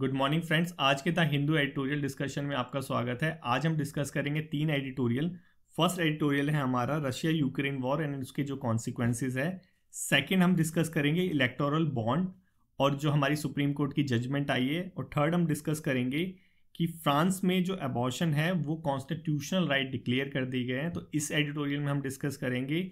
Good morning friends आज के the Hindu editorial discussion में आपका स्वागत है आज हम डिस्कस करेंगे तीन एडिटोरियल फर्स्ट एडिटोरियल है हमारा रशिया यूक्रेन वॉर एंड उसके जो कॉन्सिक्वेंसेज है सेकेंड हम डिस्कस करेंगे इलेक्टोरल बॉन्ड और जो हमारी सुप्रीम कोर्ट की जजमेंट आई है और थर्ड हम डिस्कस करेंगे कि फ्रांस में जो एबॉर्शन है वो कॉन्स्टिट्यूशनल राइट डिक्लेयर कर दिए गए हैं तो इस एडिटोरियल में हम डिस्कस करेंगे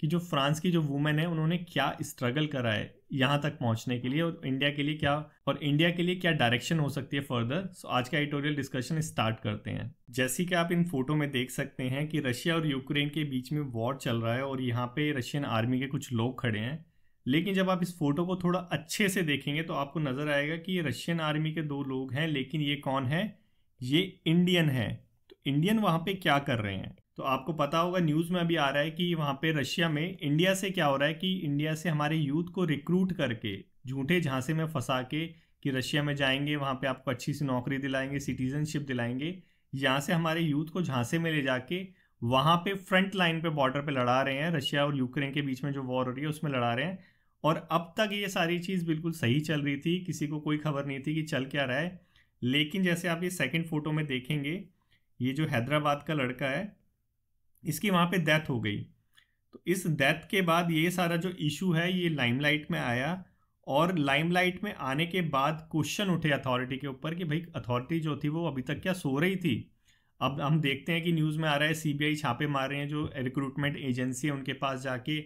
कि जो फ्रांस की जो वुमेन है उन्होंने क्या स्ट्रगल करा है यहाँ तक पहुँचने के लिए और इंडिया के लिए क्या और इंडिया के लिए क्या डायरेक्शन हो सकती है फर्दर सो आज का एडिटोरियल डिस्कशन स्टार्ट करते हैं जैसे कि आप इन फोटो में देख सकते हैं कि रशिया और यूक्रेन के बीच में वॉर चल रहा है और यहाँ पे रशियन आर्मी के कुछ लोग खड़े हैं लेकिन जब आप इस फोटो को थोड़ा अच्छे से देखेंगे तो आपको नज़र आएगा कि ये रशियन आर्मी के दो लोग हैं लेकिन ये कौन है ये इंडियन है तो इंडियन वहाँ पे क्या कर रहे हैं तो आपको पता होगा न्यूज़ में अभी आ रहा है कि वहाँ पे रशिया में इंडिया से क्या हो रहा है कि इंडिया से हमारे यूथ को रिक्रूट करके झूठे झांसे में फंसा के कि रशिया में जाएंगे वहाँ पे आपको अच्छी सी नौकरी दिलाएंगे सिटीजनशिप दिलाएंगे यहाँ से हमारे यूथ को झांसे में ले जाके वहाँ पे फ्रंट लाइन पे बॉर्डर पे लड़ा रहे हैं रशिया और यूक्रेन के बीच में जो वॉर हो रही है उसमें लड़ा रहे हैं और अब तक ये सारी चीज़ बिल्कुल सही चल रही थी किसी को कोई खबर नहीं थी कि चल क्या रहा है लेकिन जैसे आप ये सेकेंड फोटो में देखेंगे ये जो हैदराबाद का लड़का है इसकी वहाँ पे डेथ हो गई तो इस डेथ के बाद ये सारा जो इशू है ये लाइमलाइट में आया और लाइमलाइट में आने के बाद क्वेश्चन उठे अथॉरिटी के ऊपर कि भाई अथॉरिटी जो थी वो अभी तक क्या सो रही थी अब हम देखते हैं कि न्यूज़ में आ रहा है सीबीआई छापे मार रहे हैं जो रिक्रूटमेंट एजेंसी है उनके पास जाके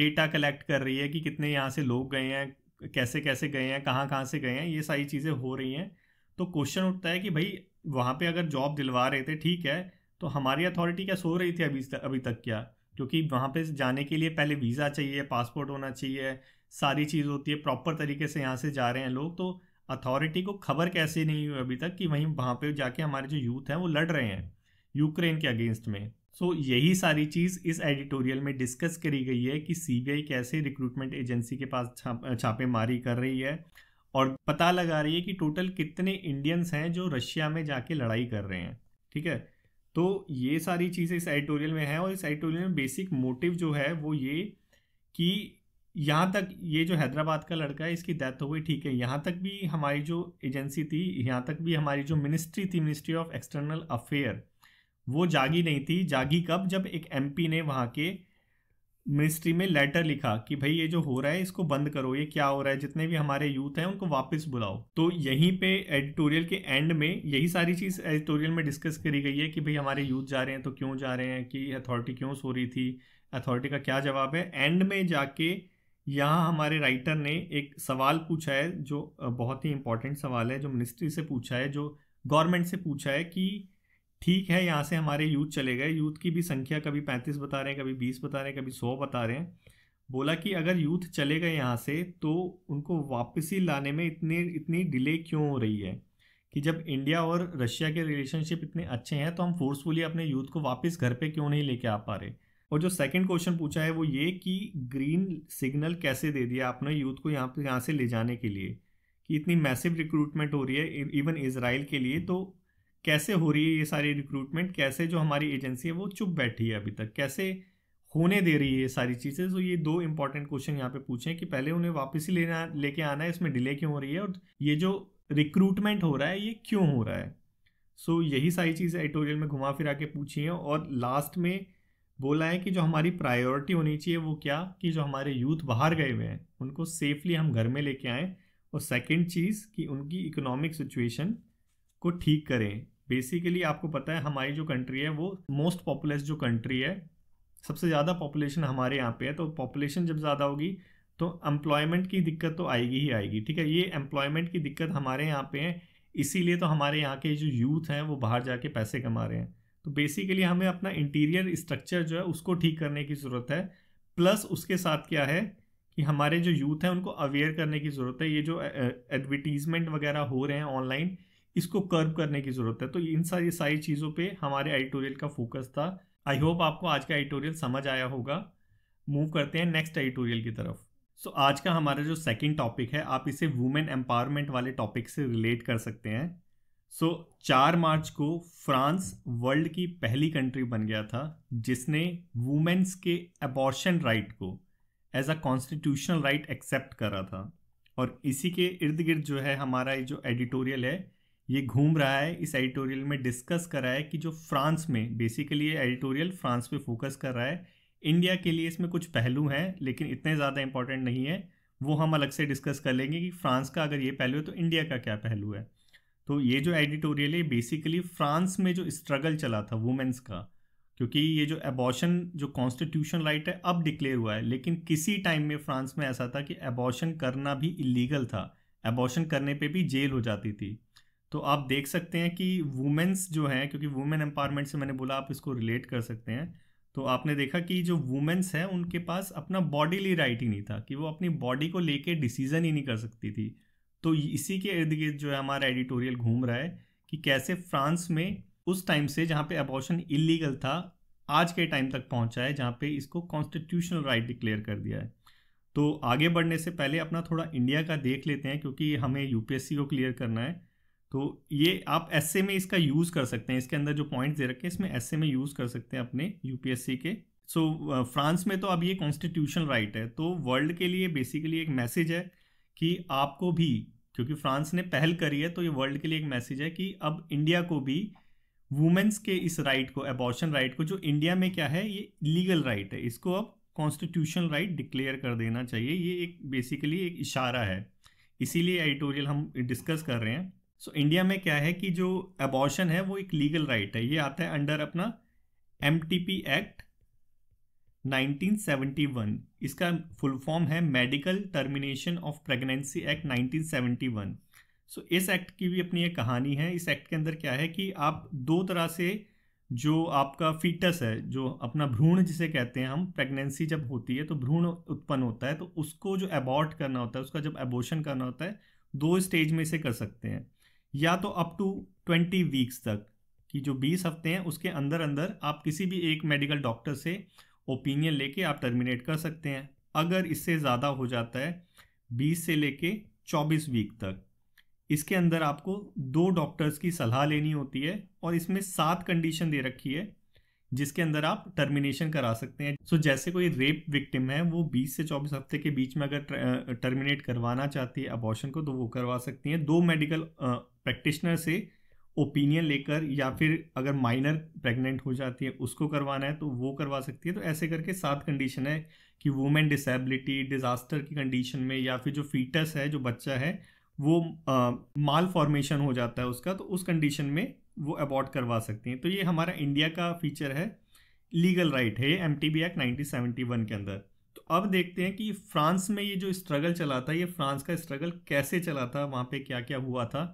डेटा कलेक्ट कर रही है कि कितने यहाँ से लोग गए हैं कैसे कैसे गए हैं कहाँ कहाँ से गए हैं ये सारी चीज़ें हो रही हैं तो क्वेश्चन उठता है कि भाई वहाँ पे अगर जॉब दिलवा रहे थे ठीक है तो हमारी अथॉरिटी क्या सो रही थी अभी अभी तक क्या क्योंकि वहाँ पे जाने के लिए पहले वीज़ा चाहिए पासपोर्ट होना चाहिए सारी चीज़ होती है प्रॉपर तरीके से यहाँ से जा रहे हैं लोग तो अथॉरिटी को खबर कैसे नहीं हुई अभी तक कि वहीं वहाँ पे जाके हमारे जो यूथ हैं वो लड़ रहे हैं यूक्रेन के अगेंस्ट में सो so, यही सारी चीज़ इस एडिटोरियल में डिस्कस करी गई है कि सीबीआई कैसे रिक्रूटमेंट एजेंसी के पास छाप छापेमारी कर रही है और पता लगा रही है कि टोटल कितने इंडियंस हैं जो रशिया में जाके लड़ाई कर रहे हैं ठीक है तो ये सारी चीज़ें इस एडिटोरियल में है और इस एडिटोरियल में बेसिक मोटिव जो है वो ये कि यहाँ तक ये जो हैदराबाद का लड़का है इसकी डेथ हो गई ठीक है यहाँ तक भी हमारी जो एजेंसी थी यहाँ तक भी हमारी जो मिनिस्ट्री थी मिनिस्ट्री ऑफ एक्सटर्नल अफेयर वो जागी नहीं थी जागी कब जब एक एमपी ने वहाँ के मिनिस्ट्री में लेटर लिखा कि भाई ये जो हो रहा है इसको बंद करो ये क्या हो रहा है जितने भी हमारे यूथ हैं उनको वापस बुलाओ तो यहीं पे एडिटोरियल के एंड में यही सारी चीज़ एडिटोरियल में डिस्कस करी गई है कि भाई हमारे यूथ जा रहे हैं तो क्यों जा रहे हैं कि अथॉरिटी क्यों सो रही थी अथॉरिटी का क्या जवाब है एंड में जाके यहाँ हमारे राइटर ने एक सवाल पूछा है जो बहुत ही इंपॉर्टेंट सवाल है जो मिनिस्ट्री से पूछा है जो गवर्नमेंट से पूछा है कि ठीक है यहाँ से हमारे यूथ चले गए यूथ की भी संख्या कभी पैंतीस बता रहे हैं कभी बीस बता रहे हैं कभी सौ बता रहे हैं बोला कि अगर यूथ चले गए यहाँ से तो उनको वापसी लाने में इतने इतनी डिले क्यों हो रही है कि जब इंडिया और रशिया के रिलेशनशिप इतने अच्छे हैं तो हम फोर्सफुली अपने यूथ को वापस घर पे क्यों नहीं लेके आ पा रहे और जो सेकंड क्वेश्चन पूछा है वो ये कि ग्रीन सिग्नल कैसे दे दिया आपने यूथ को यहाँ पर यहाँ से ले जाने के लिए कि इतनी मैसिव रिक्रूटमेंट हो रही है इवन e-, इसराइल के लिए तो कैसे हो रही है ये सारी रिक्रूटमेंट कैसे जो हमारी एजेंसी है वो चुप बैठी है अभी तक कैसे होने दे रही है ये सारी चीज़ें तो ये दो इंपॉर्टेंट क्वेश्चन यहाँ पे पूछे कि पहले उन्हें वापस ही लेना लेके आना है इसमें डिले क्यों हो रही है और ये जो रिक्रूटमेंट हो रहा है ये क्यों हो रहा है सो so, यही सारी चीज़ें एडिटोरियल में घुमा फिरा के पूछी हैं और लास्ट में बोला है कि जो हमारी प्रायोरिटी होनी चाहिए वो क्या कि जो हमारे यूथ बाहर गए हुए हैं उनको सेफली हम घर में लेके आएँ और सेकेंड चीज़ कि उनकी इकोनॉमिक सिचुएशन को ठीक करें बेसिकली आपको पता है हमारी जो कंट्री है वो मोस्ट पॉपुलस जो कंट्री है सबसे ज़्यादा पॉपुलेशन हमारे यहाँ पे है तो पॉपुलेशन जब ज़्यादा होगी तो एम्प्लॉयमेंट की दिक्कत तो आएगी ही आएगी ठीक है ये एम्प्लॉयमेंट की दिक्कत हमारे यहाँ पे है इसीलिए तो हमारे यहाँ के जो यूथ हैं वो बाहर जाके पैसे कमा रहे हैं तो बेसिकली हमें अपना इंटीरियर स्ट्रक्चर जो है उसको ठीक करने की ज़रूरत है प्लस उसके साथ क्या है कि हमारे जो यूथ हैं उनको अवेयर करने की ज़रूरत है ये जो एडवर्टीज़मेंट वगैरह हो रहे हैं ऑनलाइन इसको कर्व करने की ज़रूरत है तो इन सारी सारी चीज़ों पे हमारे एडिटोरियल का फोकस था आई होप आपको आज का एडिटोरियल समझ आया होगा मूव करते हैं नेक्स्ट एडिटोरियल की तरफ सो so, आज का हमारा जो सेकंड टॉपिक है आप इसे वुमेन एम्पावरमेंट वाले टॉपिक से रिलेट कर सकते हैं सो so, चार मार्च को फ्रांस वर्ल्ड की पहली कंट्री बन गया था जिसने वुमेन्स के अबॉर्शन राइट को as a constitutional right accept करा था और इसी के इर्द गिर्द जो है हमारा ये जो एडिटोरियल है ये घूम रहा है इस एडिटोरियल में डिस्कस कर रहा है कि जो फ्रांस में बेसिकली ये एडिटोरियल फ्रांस पे फोकस कर रहा है इंडिया के लिए इसमें कुछ पहलू हैं लेकिन इतने ज़्यादा इंपॉर्टेंट नहीं है वो हम अलग से डिस्कस कर लेंगे कि फ्रांस का अगर ये पहलू है तो इंडिया का क्या पहलू है तो ये जो एडिटोरियल है बेसिकली फ्रांस में जो स्ट्रगल चला था वुमेंस का क्योंकि ये जो एबॉर्शन जो कॉन्स्टिट्यूशन राइट है अब डिक्लेयर हुआ है लेकिन किसी टाइम में फ्रांस में ऐसा था कि एबॉर्शन करना भी इलीगल था एबॉर्शन करने पे भी जेल हो जाती थी तो आप देख सकते हैं कि वुमेंस जो हैं क्योंकि वुमेन एम्पावरमेंट से मैंने बोला आप इसको रिलेट कर सकते हैं तो आपने देखा कि जो वुमेन्स हैं उनके पास अपना बॉडीली राइट ही नहीं था कि वो अपनी बॉडी को लेके डिसीजन ही नहीं कर सकती थी तो इसी के इर्द गिर्द जो है हमारा एडिटोरियल घूम रहा है कि कैसे फ्रांस में उस टाइम से जहाँ पे अबॉर्शन इलीगल था आज के टाइम तक पहुँचा है जहाँ पे इसको कॉन्स्टिट्यूशनल राइट डिक्लेयर कर दिया है तो आगे बढ़ने से पहले अपना थोड़ा इंडिया का देख लेते हैं क्योंकि हमें यूपीएससी को क्लियर करना है तो ये आप एस में इसका यूज़ कर सकते हैं इसके अंदर जो पॉइंट दे रखे हैं इसमें एस में यूज़ कर सकते हैं अपने यूपीएससी के सो so, फ्रांस में तो अब ये कॉन्स्टिट्यूशनल राइट right है तो वर्ल्ड के लिए बेसिकली एक मैसेज है कि आपको भी क्योंकि फ्रांस ने पहल करी है तो ये वर्ल्ड के लिए एक मैसेज है कि अब इंडिया को भी वुमेन्स के इस राइट को एबॉर्शन राइट को जो इंडिया में क्या है ये लीगल राइट है इसको अब कॉन्स्टिट्यूशनल राइट डिक्लेयर कर देना चाहिए ये एक बेसिकली एक इशारा है इसीलिए एडिटोरियल हम डिस्कस कर रहे हैं सो so, इंडिया में क्या है कि जो एबॉर्शन है वो एक लीगल राइट right है ये आता है अंडर अपना एम एक्ट 1971 इसका फुल फॉर्म है medical termination of pregnancy act 1971 so so, इस एक्ट की भी अपनी एक कहानी है इस एक्ट के अंदर क्या है कि आप दो तरह से जो आपका फीटस है जो अपना भ्रूण जिसे कहते हैं हम प्रेगनेंसी जब होती है तो भ्रूण उत्पन्न होता है तो उसको जो एबॉर्ट करना होता है उसका जब एबोशन करना होता है दो स्टेज में इसे कर सकते हैं या तो अप टू ट्वेंटी वीक्स तक कि जो बीस हफ्ते हैं उसके अंदर अंदर आप किसी भी एक मेडिकल डॉक्टर से ओपिनियन लेके आप टर्मिनेट कर सकते हैं अगर इससे ज़्यादा हो जाता है बीस से लेके चौबीस वीक तक इसके अंदर आपको दो डॉक्टर्स की सलाह लेनी होती है और इसमें सात कंडीशन दे रखी है जिसके अंदर आप टर्मिनेशन करा सकते हैं सो so, जैसे कोई रेप विक्टिम है वो 20 से 24 हफ्ते के बीच में अगर टर्मिनेट करवाना चाहती है अबॉर्शन को तो वो करवा सकती हैं दो मेडिकल प्रैक्टिशनर से ओपिनियन लेकर या फिर अगर माइनर प्रेग्नेंट हो जाती है उसको करवाना है तो वो करवा सकती है तो ऐसे करके सात कंडीशन है कि वुमेन डिसेबिलिटी डिज़ास्टर की कंडीशन में या फिर जो फीटस है जो बच्चा है वो माल फॉर्मेशन हो जाता है उसका तो उस कंडीशन में वो अबॉर्ट करवा सकती हैं तो ये हमारा इंडिया का फीचर है लीगल राइट है ये एम एक्ट नाइनटीन के अंदर तो अब देखते हैं कि फ्रांस में ये जो स्ट्रगल चला था ये फ्रांस का स्ट्रगल कैसे चला था वहाँ पे क्या क्या हुआ था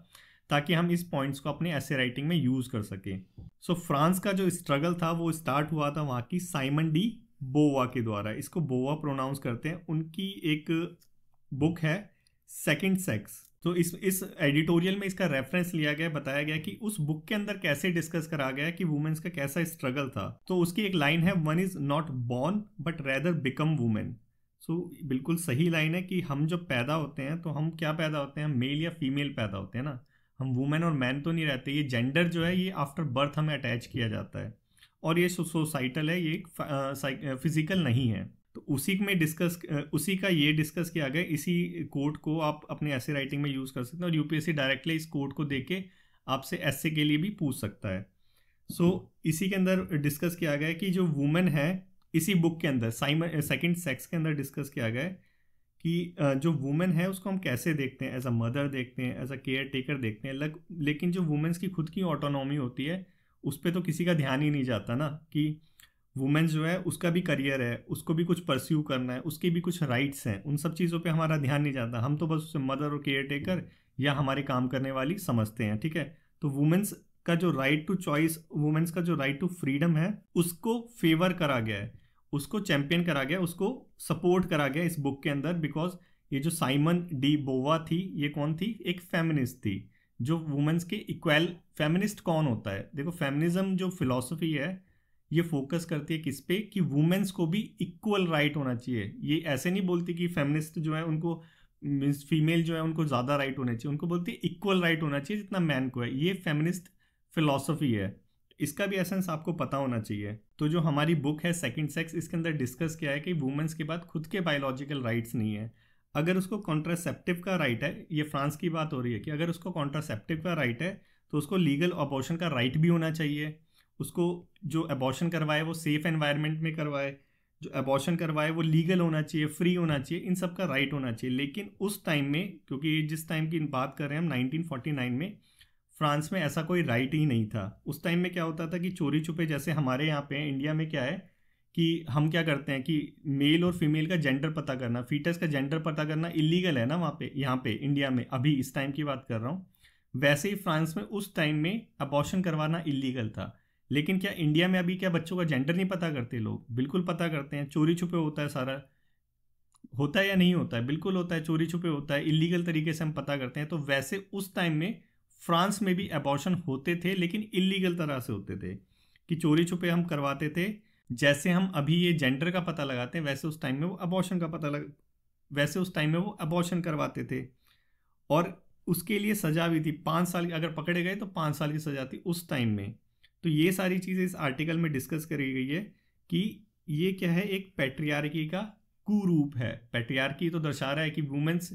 ताकि हम इस पॉइंट्स को अपने ऐसे राइटिंग में यूज़ कर सकें सो so, फ्रांस का जो स्ट्रगल था वो स्टार्ट हुआ था वहाँ की साइमन डी बोवा के द्वारा इसको बोवा प्रोनाउंस करते हैं उनकी एक बुक है सेकेंड सेक्स तो इस इस एडिटोरियल में इसका रेफरेंस लिया गया बताया गया कि उस बुक के अंदर कैसे डिस्कस करा गया कि वुमेन्स का कैसा स्ट्रगल था तो उसकी एक लाइन है one is not born but rather become women so बिल्कुल सही लाइन है कि हम जब पैदा होते हैं तो हम क्या पैदा होते हैं मेल या फीमेल पैदा होते हैं ना हम वुमेन और मैन तो नहीं रहते ये जेंडर जो है ये आफ्टर बर्थ हमें अटैच किया जाता है और ये सोसाइटल है ये फिजिकल नहीं है तो उसी में डिस्कस उसी का ये डिस्कस किया गया इसी कोड को आप अपने ऐसे राइटिंग में यूज़ कर सकते हैं और यूपीएससी डायरेक्टली इस कोड को देके के आपसे ऐसे के लिए भी पूछ सकता है सो so, हम्म। इसी के अंदर डिस्कस किया गया कि जो वुमेन है इसी बुक के अंदर साइमन सेकेंड सेक्स के अंदर डिस्कस किया गया है कि जो वुमेन है उसको हम कैसे देखते हैं एज अ मदर देखते हैं एज अ केयर टेकर देखते हैं लग, लेकिन जो वुमेन्स की खुद की ऑटोनॉमी होती है उस पर तो किसी का ध्यान ही नहीं जाता ना कि वुमेन्स जो है उसका भी करियर है उसको भी कुछ परस्यू करना है उसके भी कुछ राइट्स हैं उन सब चीज़ों पे हमारा ध्यान नहीं जाता हम तो बस उसे मदर और केयर टेकर या हमारे काम करने वाली समझते हैं ठीक है तो वुमेन्स का जो राइट टू चॉइस वुमेन्स का जो राइट टू फ्रीडम है उसको फेवर करा गया है उसको चैम्पियन करा गया उसको सपोर्ट करा गया इस बुक के अंदर बिकॉज ये जो साइमन डी बोवा थी ये कौन थी एक फेमिनिस्ट थी जो वुमेंस के इक्वल फेमिनिस्ट कौन होता है देखो फेमिनिज्म जो फिलोसफी है ये फोकस करती है किस पे कि वुमेन्स को भी इक्वल राइट होना चाहिए ये ऐसे नहीं बोलती कि फेमिनिस्ट जो है उनको मीन्स फीमेल जो है उनको ज़्यादा राइट होना चाहिए उनको बोलती है इक्वल राइट होना चाहिए जितना मैन को है ये फेमिनिस्ट फिलोसफी है इसका भी एसेंस आपको पता होना चाहिए तो जो हमारी बुक है सेकंड सेक्स इसके अंदर डिस्कस किया है कि वुमेंस के बाद खुद के बायोलॉजिकल राइट्स नहीं है अगर उसको कॉन्ट्रासेप्टिव का राइट है ये फ्रांस की बात हो रही है कि अगर उसको कॉन्ट्रासेप्टिव का राइट है तो उसको लीगल अबॉर्शन का राइट भी होना चाहिए उसको जो एबॉर्शन करवाए वो सेफ एनवायरनमेंट में करवाए जो एबॉर्शन करवाए वो लीगल होना चाहिए फ्री होना चाहिए इन सब का राइट होना चाहिए लेकिन उस टाइम में क्योंकि जिस टाइम की बात कर रहे हैं हम नाइनटीन में फ्रांस में ऐसा कोई राइट ही नहीं था उस टाइम में क्या होता था कि चोरी छुपे जैसे हमारे यहाँ पे इंडिया में क्या है कि हम क्या करते हैं कि मेल और फीमेल का जेंडर पता करना फीटस का जेंडर पता करना इलीगल है ना वहाँ पे यहाँ पे इंडिया में अभी इस टाइम की बात कर रहा हूँ वैसे ही फ्रांस में उस टाइम में अबॉर्शन करवाना इलीगल था लेकिन क्या इंडिया में अभी क्या बच्चों का जेंडर नहीं पता करते लोग बिल्कुल पता करते हैं चोरी छुपे होता है सारा होता है या नहीं होता है बिल्कुल होता है चोरी छुपे होता है इलीगल तरीके से हम पता करते हैं तो वैसे उस टाइम में फ्रांस में भी एबॉर्शन होते थे लेकिन इलीगल तरह से होते थे कि चोरी छुपे हम करवाते थे जैसे हम अभी ये जेंडर का पता लगाते हैं वैसे उस टाइम में वो अबॉर्शन का पता लग वैसे उस टाइम में वो अबॉर्शन करवाते थे और उसके लिए सजा भी थी पाँच साल अगर पकड़े गए तो पाँच साल की सजा थी उस टाइम में तो ये सारी चीज़ें इस आर्टिकल में डिस्कस करी गई है कि ये क्या है एक पैट्रियार्की का कुरूप है पैट्रियार्की तो दर्शा रहा है कि वुमेन्स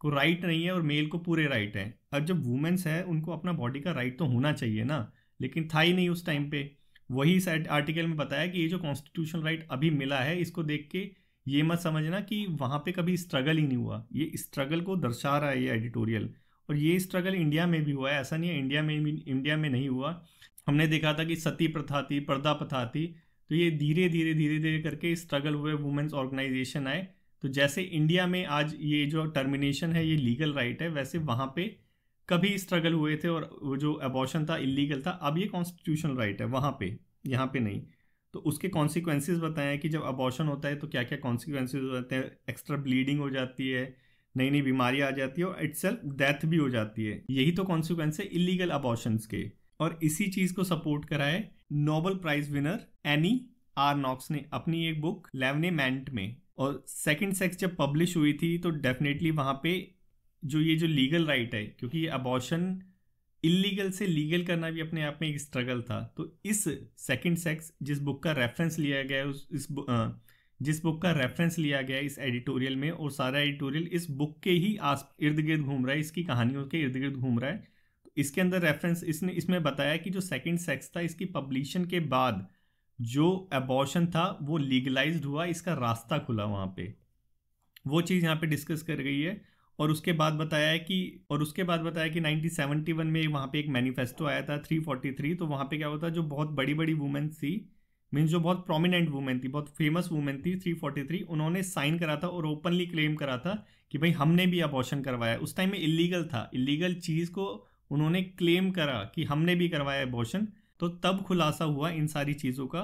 को राइट नहीं है और मेल को पूरे राइट हैं अब जब वुमेन्स है उनको अपना बॉडी का राइट तो होना चाहिए ना लेकिन था ही नहीं उस टाइम पे वही इस आर्टिकल में बताया कि ये जो कॉन्स्टिट्यूशनल राइट अभी मिला है इसको देख के ये मत समझना कि वहाँ पे कभी स्ट्रगल ही नहीं हुआ ये स्ट्रगल को दर्शा रहा है ये एडिटोरियल और ये स्ट्रगल इंडिया में भी हुआ है ऐसा नहीं है इंडिया में भी इंडिया में नहीं हुआ हमने देखा था कि सती प्रथा थी पर्दा प्रथा थी तो ये धीरे धीरे धीरे धीरे करके स्ट्रगल हुए वुमेन्स ऑर्गेनाइजेशन आए तो जैसे इंडिया में आज ये जो टर्मिनेशन है ये लीगल राइट है वैसे वहाँ पे कभी स्ट्रगल हुए थे और वो जो अबॉर्शन था इलीगल था अब ये कॉन्स्टिट्यूशनल राइट है वहाँ पे यहाँ पे नहीं तो उसके कॉन्सिक्वेंसेज बताएं कि जब अबॉर्शन होता है तो क्या क्या कॉन्सिक्वेंसेज हो जाते हैं एक्स्ट्रा ब्लीडिंग हो जाती है नई नई बीमारी आ जाती है और इट्स डेथ भी हो जाती है यही तो कॉन्सिक्वेंस है इलीगल अबॉर्शन के और इसी चीज को सपोर्ट कराए Nobel prize winner Annie Ernaux ने अपनी एक बुक मैंट में और सेकेंड सेक्स जब पब्लिश हुई थी तो डेफिनेटली वहाँ पे जो ये जो लीगल राइट है क्योंकि ये अबॉर्शन इलीगल से लीगल करना भी अपने आप में एक स्ट्रगल था तो इस सेकेंड सेक्स जिस बुक का रेफरेंस लिया गया उस इस जिस बुक का रेफरेंस लिया गया इस एडिटोरियल में और सारा एडिटोरियल इस बुक के ही आस इर्द गिर्द घूम रहा है इसकी कहानियों के इर्द गिर्द घूम रहा है इसके अंदर रेफरेंस इसने इसमें बताया कि जो सेकंड सेक्स था इसकी पब्लिशन के बाद जो एबॉर्शन था वो लीगलाइज हुआ इसका रास्ता खुला वहाँ पे वो चीज़ यहाँ पे डिस्कस कर गई है और उसके बाद बताया है कि और उसके बाद बताया कि 1971 में वहाँ पे एक मैनिफेस्टो आया था 343 तो वहाँ पे क्या होता जो बहुत बड़ी बड़ी वुमेन थी मीन्स जो बहुत प्रोमिनेंट वुमेन थी बहुत फेमस वुमेन थी 343 उन्होंने साइन करा था और ओपनली क्लेम करा था कि भाई हमने भी अबॉर्शन करवाया उस टाइम में इलीगल था इलीगल चीज़ को उन्होंने क्लेम करा कि हमने भी करवाया एबॉर्शन तो तब खुलासा हुआ इन सारी चीज़ों का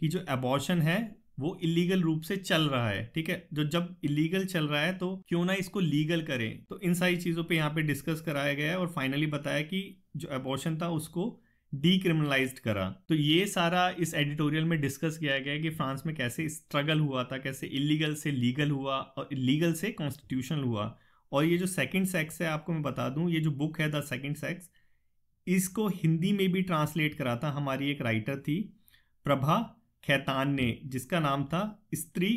कि जो एबॉर्शन है वो इलीगल रूप से चल रहा है ठीक है जो जब इलीगल चल रहा है तो क्यों ना इसको लीगल करें तो इन सारी चीज़ों पे यहाँ पे डिस्कस कराया गया है और फाइनली बताया कि जो एबॉर्शन था उसको डीक्रिमिनलाइज करा तो ये सारा इस एडिटोरियल में डिस्कस किया गया है कि फ्रांस में कैसे स्ट्रगल हुआ था कैसे इलीगल से लीगल हुआ और इलीगल से कॉन्स्टिट्यूशनल हुआ और ये जो सेकंड सेक्स है आपको मैं बता दूं ये जो बुक है द सेकंड सेक्स इसको हिंदी में भी ट्रांसलेट करा था हमारी एक राइटर थी प्रभा खैतान ने जिसका नाम था स्त्री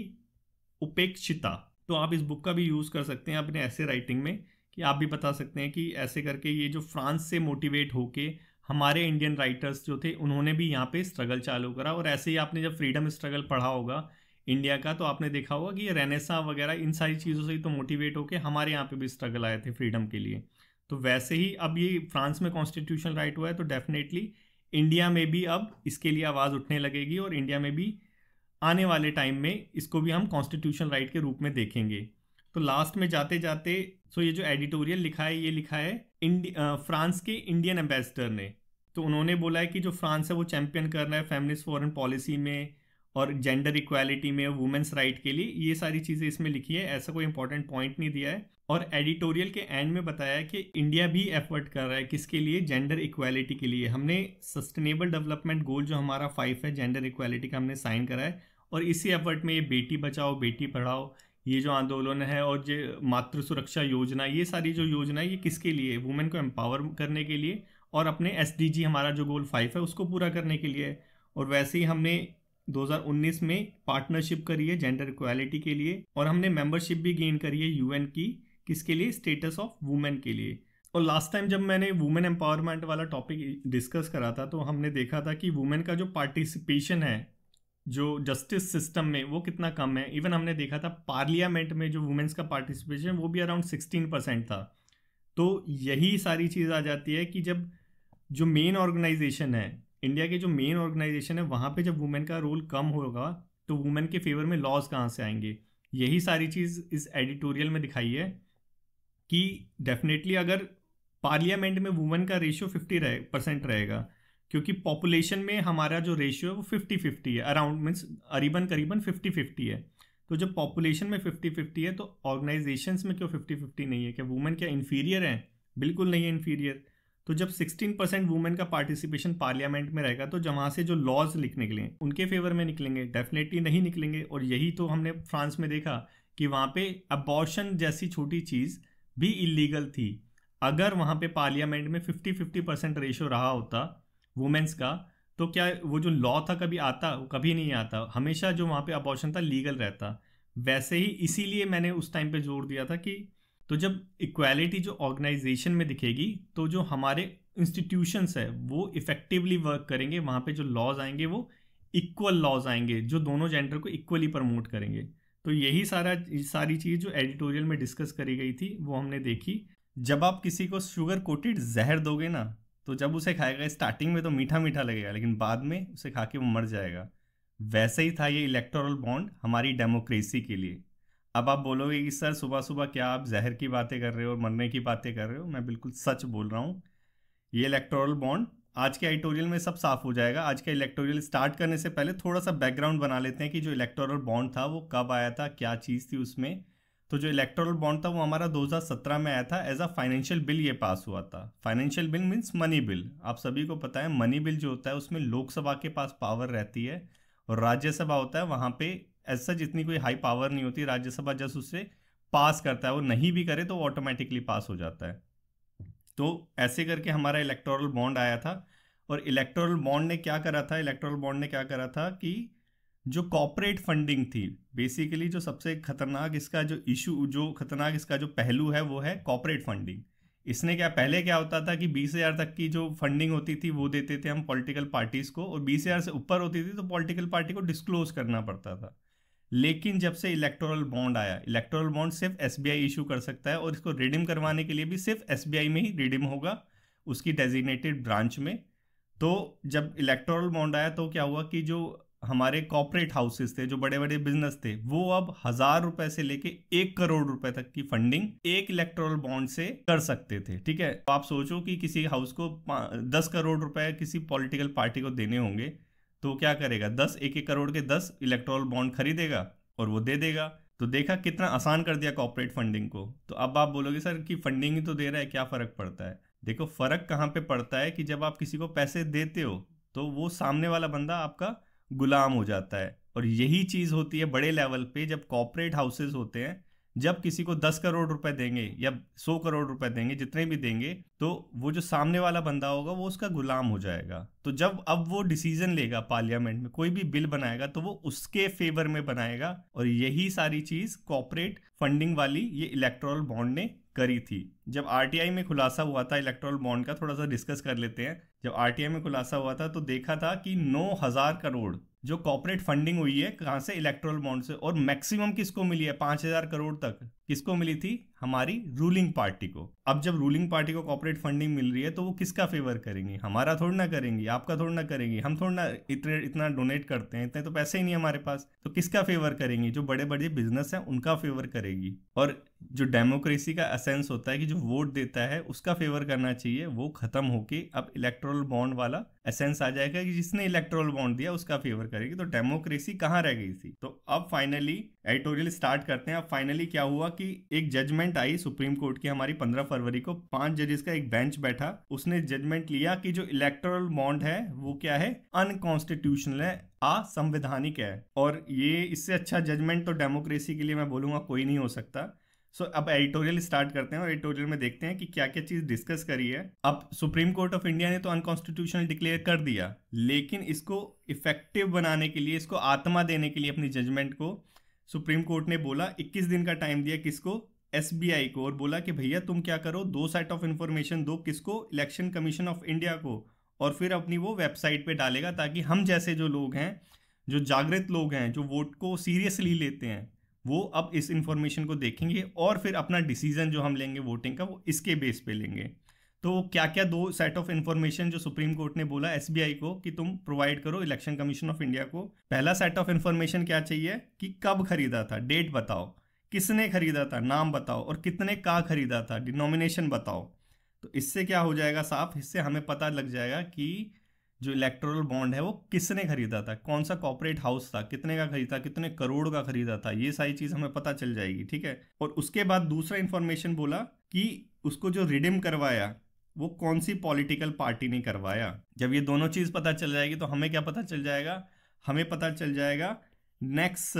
उपेक्षिता तो आप इस बुक का भी यूज़ कर सकते हैं अपने ऐसे राइटिंग में कि आप भी बता सकते हैं कि ऐसे करके ये जो फ्रांस से मोटिवेट होके हमारे इंडियन राइटर्स जो थे उन्होंने भी यहाँ पे स्ट्रगल चालू करा और ऐसे ही आपने जब फ्रीडम स्ट्रगल पढ़ा होगा इंडिया का तो आपने देखा होगा कि ये रेनेसा वगैरह इन सारी चीज़ों से ही तो मोटिवेट होकर हमारे यहाँ पे भी स्ट्रगल आए थे फ्रीडम के लिए तो वैसे ही अब ये फ्रांस में कॉन्स्टिट्यूशन राइट हुआ है तो डेफिनेटली इंडिया में भी अब इसके लिए आवाज़ उठने लगेगी और इंडिया में भी आने वाले टाइम में इसको भी हम कॉन्स्टिट्यूशन राइट के रूप में देखेंगे तो लास्ट में जाते जाते सो ये जो एडिटोरियल लिखा है ये लिखा है फ्रांस के इंडियन एम्बेसडर ने तो उन्होंने बोला है कि जो फ्रांस है वो चैम्पियन कर रहा है फेमनिस्ट फॉरेन पॉलिसी में और जेंडर इक्वालिटी में वुमेंस राइट के लिए ये सारी चीज़ें इसमें लिखी है ऐसा कोई इंपॉर्टेंट पॉइंट नहीं दिया है और एडिटोरियल के एंड में बताया है कि इंडिया भी एफर्ट कर रहा है किसके लिए जेंडर इक्वालिटी के लिए हमने सस्टेनेबल डेवलपमेंट गोल जो हमारा फाइव है जेंडर इक्वालिटी का हमने साइन करा है और इसी एफर्ट में ये बेटी बचाओ बेटी पढ़ाओ ये जो आंदोलन है और जो मातृ सुरक्षा योजना ये सारी जो योजना है ये किसके लिए वुमेन को एम्पावर करने के लिए और अपने एस हमारा जो गोल फाइव है उसको पूरा करने के लिए और वैसे ही हमने 2019 में पार्टनरशिप करी है जेंडर इक्वालिटी के लिए और हमने मेंबरशिप भी गेन करी है यूएन की किसके लिए स्टेटस ऑफ वुमेन के लिए और लास्ट टाइम जब मैंने वुमेन एम्पावरमेंट वाला टॉपिक डिस्कस करा था तो हमने देखा था कि वुमेन का जो पार्टिसिपेशन है जो जस्टिस सिस्टम में वो कितना कम है इवन हमने देखा था पार्लियामेंट में जो वुमेन्स का पार्टिसिपेशन वो भी अराउंड सिक्सटीन परसेंट था तो यही सारी चीज़ आ जाती है कि जब जो मेन ऑर्गेनाइजेशन है इंडिया के जो मेन ऑर्गेनाइजेशन है वहाँ पे जब वुमेन का रोल कम होगा तो वुमेन के फेवर में लॉज कहाँ से आएंगे यही सारी चीज़ इस एडिटोरियल में दिखाई है कि डेफिनेटली अगर पार्लियामेंट में वुमेन का रेशियो फिफ्टी रहे परसेंट रहेगा क्योंकि पॉपुलेशन में हमारा जो रेशियो है वो फिफ्टी फिफ्टी है अराउंड मीन्स अरीबन करीबन फिफ्टी फिफ्टी है तो जब पॉपुलेशन में फिफ्टी फिफ्टी है तो ऑर्गेनाइजेशंस में क्यों फिफ्टी फिफ्टी नहीं है क्या वुमेन क्या इन्फीरियर हैं बिल्कुल नहीं है इन्फीरियर तो जब 16 परसेंट वुमेन का पार्टिसिपेशन पार्लियामेंट में रहेगा तो जहाँ से जो लॉज लिखने के लिए उनके फेवर में निकलेंगे डेफिनेटली नहीं निकलेंगे और यही तो हमने फ्रांस में देखा कि वहाँ पे अबॉर्शन जैसी छोटी चीज़ भी इलीगल थी अगर वहाँ पे पार्लियामेंट में 50 50 परसेंट रेशो रहा होता वुमेंस का तो क्या वो जो लॉ था कभी आता वो कभी नहीं आता हमेशा जो वहाँ पे अबॉर्शन था लीगल रहता वैसे ही इसीलिए मैंने उस टाइम पे जोर दिया था कि तो जब इक्वालिटी जो ऑर्गेनाइजेशन में दिखेगी तो जो हमारे इंस्टीट्यूशंस है वो इफेक्टिवली वर्क करेंगे वहाँ पे जो लॉज आएंगे वो इक्वल लॉज आएंगे जो दोनों जेंडर को इक्वली प्रमोट करेंगे तो यही सारा सारी चीज़ जो एडिटोरियल में डिस्कस करी गई थी वो हमने देखी जब आप किसी को शुगर कोटेड जहर दोगे ना तो जब उसे खाएगा स्टार्टिंग में तो मीठा मीठा लगेगा लेकिन बाद में उसे खा के वो मर जाएगा वैसे ही था ये इलेक्टोरल बॉन्ड हमारी डेमोक्रेसी के लिए अब आप बोलोगे कि सर सुबह सुबह क्या आप जहर की बातें कर रहे हो और मरने की बातें कर रहे हो मैं बिल्कुल सच बोल रहा हूँ ये इलेक्टोरल बॉन्ड आज के एडिटोरियल में सब साफ हो जाएगा आज का इलेक्टोरियल स्टार्ट करने से पहले थोड़ा सा बैकग्राउंड बना लेते हैं कि जो इलेक्टोरल बॉन्ड था वो कब आया था क्या चीज़ थी उसमें तो जो इलेक्टोरल बॉन्ड था वो हमारा 2017 में आया था एज अ फाइनेंशियल बिल ये पास हुआ था financial bill means money bill आप सभी को पता है मनी बिल जो होता है उसमें लोकसभा के पास पावर रहती है और राज्यसभा होता है वहाँ पे एज सच इतनी कोई हाई पावर नहीं होती राज्यसभा जस्ट उससे पास करता है वो नहीं भी करे तो ऑटोमेटिकली पास हो जाता है तो ऐसे करके हमारा इलेक्टोरल बॉन्ड आया था और इलेक्टोरल बॉन्ड ने क्या करा था इलेक्टोरल बॉन्ड ने क्या करा था कि जो कॉपरेट फंडिंग थी बेसिकली जो सबसे खतरनाक इसका जो इशू जो खतरनाक इसका जो पहलू है वो है कॉपरेट फंडिंग इसने क्या पहले क्या होता था कि बीस हज़ार तक की जो फंडिंग होती थी वो देते थे हम पॉलिटिकल पार्टीज़ को और बीस हज़ार से ऊपर होती थी तो पॉलिटिकल पार्टी को डिस्क्लोज करना पड़ता था लेकिन जब से इलेक्ट्रल बॉन्ड आया इलेक्टोरल बॉन्ड सिर्फ एस इशू कर सकता है और इसको रिडीम करवाने के लिए भी सिर्फ एस में ही रिडीम होगा उसकी डेजिग्नेटेड ब्रांच में तो जब इलेक्ट्रल बॉन्ड आया तो क्या हुआ कि जो हमारे कॉपरेट हाउसेस थे जो बड़े बड़े बिजनेस थे वो अब हजार रुपए से लेके एक करोड़ रुपए तक की फंडिंग एक इलेक्ट्रोल बॉन्ड से कर सकते थे ठीक है तो आप सोचो कि किसी हाउस को दस करोड़ रुपए किसी पॉलिटिकल पार्टी को देने होंगे तो क्या करेगा दस एक एक करोड़ के दस इलेक्ट्रॉल बॉन्ड खरीदेगा और वो दे देगा तो देखा कितना आसान कर दिया कॉपरेट फंडिंग को तो अब आप बोलोगे सर कि फंडिंग ही तो दे रहा है क्या फ़र्क पड़ता है देखो फ़र्क कहाँ पे पड़ता है कि जब आप किसी को पैसे देते हो तो वो सामने वाला बंदा आपका गुलाम हो जाता है और यही चीज़ होती है बड़े लेवल पे जब कॉपरेट हाउसेज होते हैं जब किसी को दस करोड़ रुपए देंगे या सौ करोड़ रुपए देंगे जितने भी देंगे तो वो जो सामने वाला बंदा होगा वो उसका गुलाम हो जाएगा तो जब अब वो डिसीजन लेगा पार्लियामेंट में कोई भी बिल बनाएगा तो वो उसके फेवर में बनाएगा और यही सारी चीज कॉपरेट फंडिंग वाली ये इलेक्ट्रोल बॉन्ड ने करी थी जब आरटीआई में खुलासा हुआ था इलेक्ट्रोल बॉन्ड का थोड़ा सा डिस्कस कर लेते हैं जब आरटीआई में खुलासा हुआ था तो देखा था कि नौ हजार करोड़ जो कॉपरेट फंडिंग हुई है कहाँ से इलेक्ट्रल बॉन्ड से और मैक्सिमम किसको मिली है पाँच हज़ार करोड़ तक किसको मिली थी हमारी रूलिंग पार्टी को अब जब रूलिंग पार्टी को कॉपोरेट फंडिंग मिल रही है तो वो किसका फेवर करेंगी हमारा थोड़ा ना करेंगी आपका थोड़ा ना करेंगी हम थोड़ा ना इतने इतना डोनेट करते हैं इतने तो पैसे ही नहीं हमारे पास तो किसका फेवर करेंगी जो बड़े बड़े बिजनेस हैं उनका फेवर करेगी और जो डेमोक्रेसी का असेंस होता है कि जो वोट देता है उसका फेवर करना चाहिए वो खत्म होके अब इलेक्ट्रोल बॉन्ड वाला असेंस आ जाएगा कि जिसने इलेक्ट्रोल बॉन्ड दिया उसका फेवर करेगी तो डेमोक्रेसी कहाँ रह गई थी तो अब फाइनली एडिटोरियल स्टार्ट करते हैं अब फाइनली क्या हुआ कि कि एक जजमेंट आई सुप्रीम कोर्ट की हमारी 15 फरवरी को पांच जजेस का एक बेंच बैठा उसने जजमेंट लिया कि जो इलेक्टोरल बॉन्ड है वो क्या है अनकॉन्स्टिट्यूशनल है असंवैधानिक है और ये इससे अच्छा जजमेंट तो डेमोक्रेसी के लिए मैं बोलूँगा कोई नहीं हो सकता सो so, अब एडिटोरियल स्टार्ट करते हैं और एडिटोरियल में देखते हैं कि क्या क्या चीज़ डिस्कस करी है अब सुप्रीम कोर्ट ऑफ इंडिया ने तो अनकॉन्स्टिट्यूशनल डिक्लेयर कर दिया लेकिन इसको इफेक्टिव बनाने के लिए इसको आत्मा देने के लिए अपनी जजमेंट को सुप्रीम कोर्ट ने बोला 21 दिन का टाइम दिया किसको एस को और बोला कि भैया तुम क्या करो दो सेट ऑफ इन्फॉर्मेशन दो किसको इलेक्शन कमीशन ऑफ इंडिया को और फिर अपनी वो वेबसाइट पे डालेगा ताकि हम जैसे जो लोग हैं जो जागृत लोग हैं जो वोट को सीरियसली लेते हैं वो अब इस इन्फॉर्मेशन को देखेंगे और फिर अपना डिसीजन जो हम लेंगे वोटिंग का वो इसके बेस पे लेंगे तो क्या क्या दो सेट ऑफ इन्फॉर्मेशन जो सुप्रीम कोर्ट ने बोला एस को कि तुम प्रोवाइड करो इलेक्शन कमीशन ऑफ इंडिया को पहला सेट ऑफ इन्फॉर्मेशन क्या चाहिए कि कब खरीदा था डेट बताओ किसने खरीदा था नाम बताओ और कितने का खरीदा था डिनोमिनेशन बताओ तो इससे क्या हो जाएगा साफ इससे हमें पता लग जाएगा कि जो इलेक्ट्रोल बॉन्ड है वो किसने खरीदा था कौन सा कॉपरेट हाउस था कितने का खरीदा कितने करोड़ का खरीदा था ये सारी चीज हमें पता चल जाएगी ठीक है और उसके बाद दूसरा इन्फॉर्मेशन बोला कि उसको जो रिडीम करवाया वो कौन सी पॉलिटिकल पार्टी ने करवाया जब ये दोनों चीज़ पता चल जाएगी तो हमें क्या पता चल जाएगा हमें पता चल जाएगा नेक्स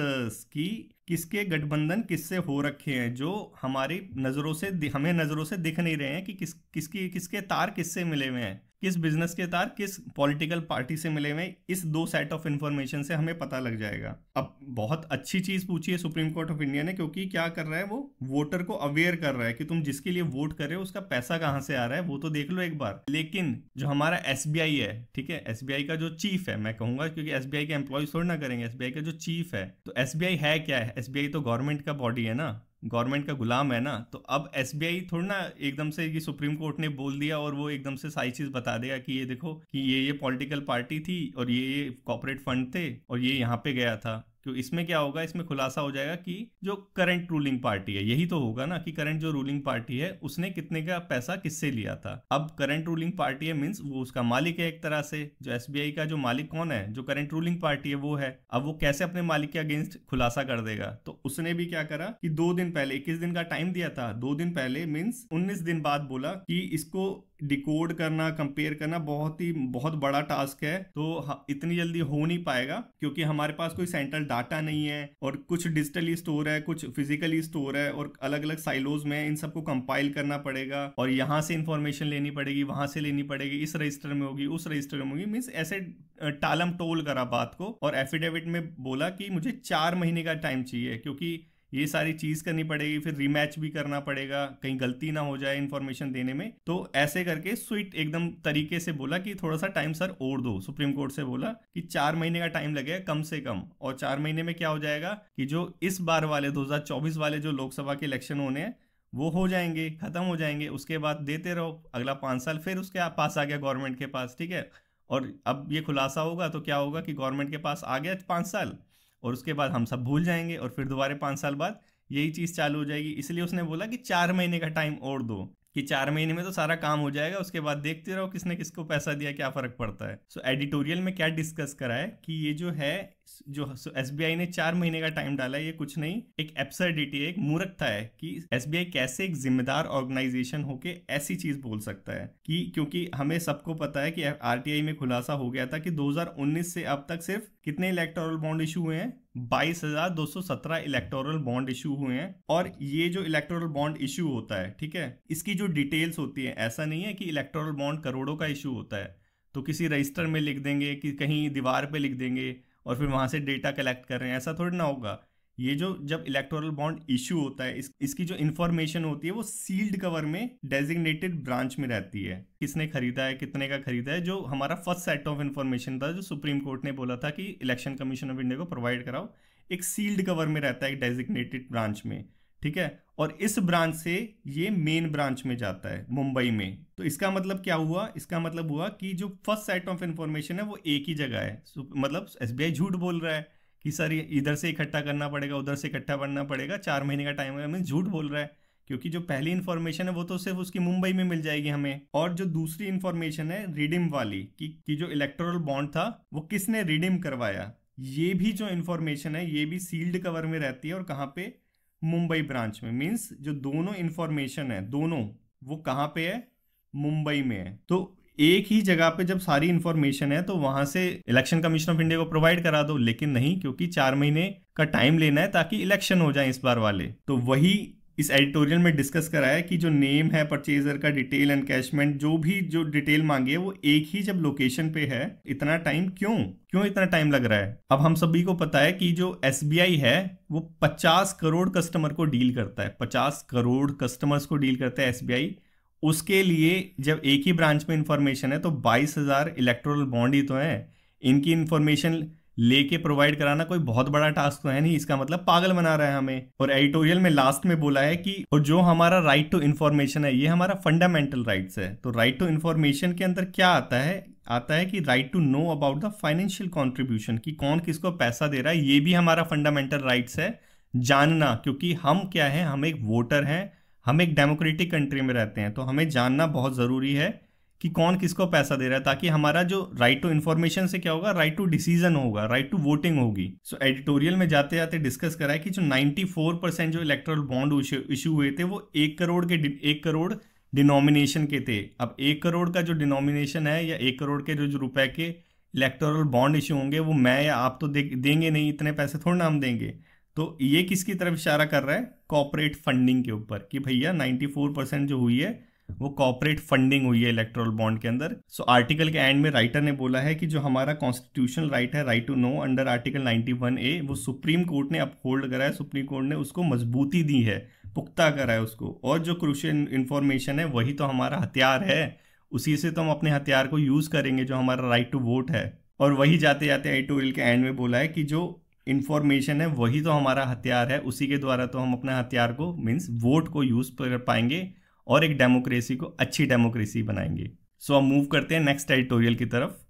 की किसके गठबंधन किससे हो रखे हैं जो हमारी नज़रों से हमें नज़रों से दिख नहीं रहे हैं कि किस किसकी किसके तार किससे मिले हुए हैं किस बिजनेस के तार किस पॉलिटिकल पार्टी से मिले हुए इस दो सेट ऑफ इन्फॉर्मेशन से हमें पता लग जाएगा अब बहुत अच्छी चीज पूछी है सुप्रीम कोर्ट ऑफ इंडिया ने क्योंकि क्या कर रहा है वो वोटर को अवेयर कर रहा है कि तुम जिसके लिए वोट कर रहे हो उसका पैसा कहाँ से आ रहा है वो तो देख लो एक बार लेकिन जो हमारा एस है ठीक है एस का जो चीफ है मैं कहूंगा क्योंकि एस के एम्प्लॉय थोड़ी ना करेंगे एस का जो चीफ है तो एस है क्या है एस तो गवर्नमेंट का बॉडी है ना गवर्नमेंट का गुलाम है ना तो अब एस थोड़ी ना एकदम से कि सुप्रीम कोर्ट ने बोल दिया और वो एकदम से सारी चीज बता देगा कि ये देखो कि ये ये पॉलिटिकल पार्टी थी और ये ये कॉपोरेट फंड थे और ये यहाँ पे गया था क्यों तो इसमें क्या होगा इसमें खुलासा हो जाएगा कि जो करंट रूलिंग पार्टी है यही तो होगा ना कि करंट जो रूलिंग पार्टी है उसने कितने का पैसा किससे लिया था अब करंट रूलिंग पार्टी है मीन्स वो उसका मालिक है एक तरह से जो एस का जो मालिक कौन है जो करंट रूलिंग पार्टी है वो है अब वो कैसे अपने मालिक के अगेंस्ट खुलासा कर देगा तो उसने भी क्या करा कि दो दिन पहले इक्कीस दिन का टाइम दिया था दो दिन पहले मीन्स उन्नीस दिन बाद बोला कि इसको डिकोड करना कंपेयर करना बहुत ही बहुत बड़ा टास्क है तो इतनी जल्दी हो नहीं पाएगा क्योंकि हमारे पास कोई सेंट्रल डाटा नहीं है और कुछ डिजिटली स्टोर है कुछ फिजिकली स्टोर है और अलग अलग साइलोज में इन सबको कंपाइल करना पड़ेगा और यहाँ से इंफॉर्मेशन लेनी पड़ेगी वहां से लेनी पड़ेगी इस रजिस्टर में होगी उस रजिस्टर में होगी मीन्स ऐसे टालम टोल करा बात को और एफिडेविट में बोला कि मुझे चार महीने का टाइम चाहिए क्योंकि ये सारी चीज करनी पड़ेगी फिर रीमैच भी करना पड़ेगा कहीं गलती ना हो जाए इन्फॉर्मेशन देने में तो ऐसे करके स्वीट एकदम तरीके से बोला कि थोड़ा सा टाइम सर और दो सुप्रीम कोर्ट से बोला कि चार महीने का टाइम लगेगा कम से कम और चार महीने में क्या हो जाएगा कि जो इस बार वाले दो वाले जो लोकसभा के इलेक्शन होने हैं वो हो जाएंगे खत्म हो जाएंगे उसके बाद देते रहो अगला पाँच साल फिर उसके पास आ गया गवर्नमेंट के पास ठीक है और अब ये खुलासा होगा तो क्या होगा कि गवर्नमेंट के पास आ गया पाँच साल और उसके बाद हम सब भूल जाएंगे और फिर दोबारा पाँच साल बाद यही चीज़ चालू हो जाएगी इसलिए उसने बोला कि चार महीने का टाइम और दो कि चार महीने में तो सारा काम हो जाएगा उसके बाद देखते रहो किसने किसको पैसा दिया क्या फ़र्क पड़ता है सो so, एडिटोरियल में क्या डिस्कस करा है कि ये जो है जो एस ने चार महीने का टाइम डाला है ये कुछ नहीं एक एप्सर है एक मूर्खता है कि एस कैसे एक जिम्मेदार ऑर्गेनाइजेशन होके ऐसी चीज बोल सकता है कि क्योंकि हमें सबको पता है कि आर में खुलासा हो गया था कि 2019 से अब तक सिर्फ कितने इलेक्टोरल बॉन्ड इशू हुए हैं बाईस हजार दो सौ सत्रह इलेक्टोरल बॉन्ड इशू हुए हैं और ये जो इलेक्टोरल बॉन्ड इशू होता है ठीक है इसकी जो डिटेल्स होती है ऐसा नहीं है कि इलेक्टोरल बॉन्ड करोड़ों का इशू होता है तो किसी रजिस्टर में लिख देंगे कि कहीं दीवार पे लिख देंगे और फिर वहाँ से डेटा कलेक्ट कर रहे हैं ऐसा थोड़ी ना होगा ये जो जब इलेक्टोरल बॉन्ड इशू होता है इस, इसकी जो इन्फॉर्मेशन होती है वो सील्ड कवर में डेजिग्नेटेड ब्रांच में रहती है किसने खरीदा है कितने का खरीदा है जो हमारा फर्स्ट सेट ऑफ इन्फॉर्मेशन था जो सुप्रीम कोर्ट ने बोला था कि इलेक्शन कमीशन ऑफ इंडिया को प्रोवाइड कराओ एक सील्ड कवर में रहता है एक डेजिग्नेटेड ब्रांच में ठीक है और इस ब्रांच से ये मेन ब्रांच में जाता है मुंबई में तो इसका मतलब क्या हुआ इसका मतलब हुआ कि जो फर्स्ट सेट ऑफ इन्फॉर्मेशन है वो एक ही जगह है मतलब एसबीआई झूठ बोल रहा है कि सर इधर से इकट्ठा करना पड़ेगा उधर से इकट्ठा करना पड़ेगा चार महीने का टाइम है झूठ बोल रहा है क्योंकि जो पहली इन्फॉर्मेशन है वो तो सिर्फ उसकी मुंबई में मिल जाएगी हमें और जो दूसरी इन्फॉर्मेशन है रिडीम वाली कि, कि जो इलेक्ट्रोल बॉन्ड था वो किसने रिडीम करवाया ये भी जो इन्फॉर्मेशन है ये भी सील्ड कवर में रहती है और कहाँ पे मुंबई ब्रांच में मीन्स जो दोनों इन्फॉर्मेशन है दोनों वो कहाँ पे है मुंबई में है तो एक ही जगह पे जब सारी इन्फॉर्मेशन है तो वहां से इलेक्शन कमीशन ऑफ इंडिया को प्रोवाइड करा दो लेकिन नहीं क्योंकि चार महीने का टाइम लेना है ताकि इलेक्शन हो जाए इस बार वाले तो वही इस एडिटोरियल में डिस्कस करा है कि जो नेम है परचेजर का डिटेल एंड कैशमेंट जो भी जो डिटेल मांगे वो एक ही जब लोकेशन पे है इतना टाइम क्यों क्यों इतना टाइम लग रहा है अब हम सभी को पता है कि जो एस है वो 50 करोड़ कस्टमर को डील करता है 50 करोड़ कस्टमर्स को डील करता है एस उसके लिए जब एक ही ब्रांच में इंफॉर्मेशन है तो बाईस हजार इलेक्ट्रोल बॉन्ड ही तो है इनकी इंफॉर्मेशन लेके प्रोवाइड कराना कोई बहुत बड़ा टास्क तो है नहीं इसका मतलब पागल बना रहा है हमें और एडिटोरियल में लास्ट में बोला है कि और जो हमारा राइट टू इन्फॉर्मेशन है ये हमारा फंडामेंटल राइट्स है तो राइट टू इन्फॉर्मेशन के अंदर क्या आता है आता है कि right to know about the financial contribution कि कौन किसको पैसा दे रहा है ये भी हमारा फंडामेंटल राइट्स है जानना क्योंकि हम क्या है हम एक वोटर हैं हम एक डेमोक्रेटिक कंट्री में रहते हैं तो हमें जानना बहुत ज़रूरी है कि कौन किसको पैसा दे रहा है ताकि हमारा जो राइट टू इन्फॉर्मेशन से क्या होगा राइट टू डिसीजन होगा राइट टू वोटिंग होगी सो एडिटोरियल में जाते जाते डिस्कस करा है कि जो 94 परसेंट जो इलेक्ट्रल बॉन्ड इशू हुए थे वो एक करोड़ के एक करोड़ डिनोमिनेशन के थे अब एक करोड़ का जो डिनोमिनेशन है या एक करोड़ के जो, जो रुपए के इलेक्टोरल बॉन्ड इशू होंगे वो मैं या आप तो दे, देंगे नहीं इतने पैसे थोड़ा ना हम देंगे तो ये किसकी तरफ इशारा कर रहा है कॉपरेट फंडिंग के ऊपर कि भैया 94 परसेंट जो हुई है वो कॉपरेट फंडिंग हुई है इलेक्ट्रल बॉन्ड के अंदर सो so, आर्टिकल के एंड में राइटर ने बोला है कि जो हमारा कॉन्स्टिट्यूशनल राइट है right to know under article 91 A वो सुप्रीम कोर्ट ने अपहोल्ड करा है सुप्रीम कोर्ट ने उसको मजबूती दी है पुख्ता करा है उसको और जो क्रूशल इन्फॉर्मेशन है वही तो हमारा हथियार है उसी से तो हम अपने हथियार को यूज़ करेंगे जो हमारा राइट टू वोट है और वही जाते जाते एडिटोरियल के एंड में बोला है कि जो इन्फॉर्मेशन है वही तो हमारा हथियार है उसी के द्वारा तो हम अपने हथियार को मीन्स वोट को यूज़ कर पाएंगे और एक डेमोक्रेसी को अच्छी डेमोक्रेसी बनाएंगे सो so, हम मूव करते हैं नेक्स्ट एडिटोरियल की तरफ